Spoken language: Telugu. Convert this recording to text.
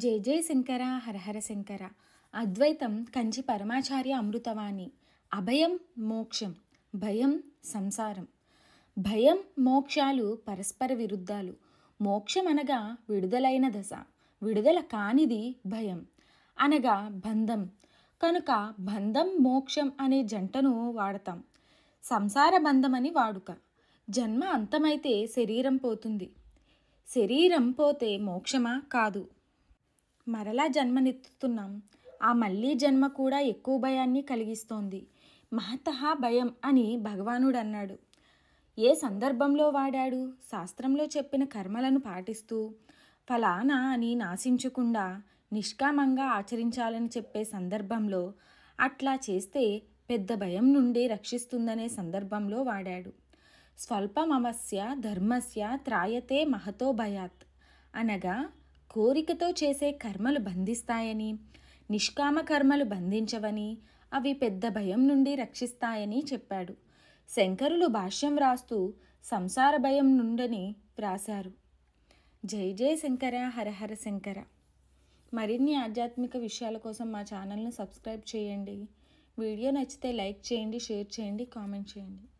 జయ జై శంకర హరహర శంకర అద్వైతం కంచి పరమాచార్య అమృతవాణి అభయం మోక్షం భయం సంసారం భయం మోక్షాలు పరస్పర విరుద్ధాలు మోక్షం అనగా విడుదలైన దశ విడుదల కానిది భయం అనగా బంధం కనుక బంధం మోక్షం అనే జంటను వాడతాం సంసార బంధం అని వాడుక జన్మ అంతమైతే శరీరం పోతుంది శరీరం పోతే మోక్షమా కాదు మరలా జన్మనెత్తుతున్నాం ఆ మళ్ళీ జన్మ కూడా ఎక్కువ భయాన్ని కలిగిస్తోంది మహతహా భయం అని భగవానుడు అన్నాడు ఏ సందర్భంలో వాడాడు శాస్త్రంలో చెప్పిన కర్మలను పాటిస్తూ ఫలానా అని నాశించకుండా నిష్కామంగా ఆచరించాలని చెప్పే సందర్భంలో అట్లా చేస్తే పెద్ద భయం నుండి రక్షిస్తుందనే సందర్భంలో వాడాడు స్వల్పమమస్య ధర్మస్య త్రాయతే మహతో భయాత్ అనగా కోరికతో చేసే కర్మలు బంధిస్తాయని నిష్కామ కర్మలు బంధించవని అవి పెద్ద భయం నుండి రక్షిస్తాయని చెప్పాడు శంకరులు భాష్యం వ్రాస్తూ సంసార భయం నుండని వ్రాశారు జై జయ శంకర హరహర శంకర మరిన్ని ఆధ్యాత్మిక విషయాల కోసం మా ఛానల్ను సబ్స్క్రైబ్ చేయండి వీడియో నచ్చితే లైక్ చేయండి షేర్ చేయండి కామెంట్ చేయండి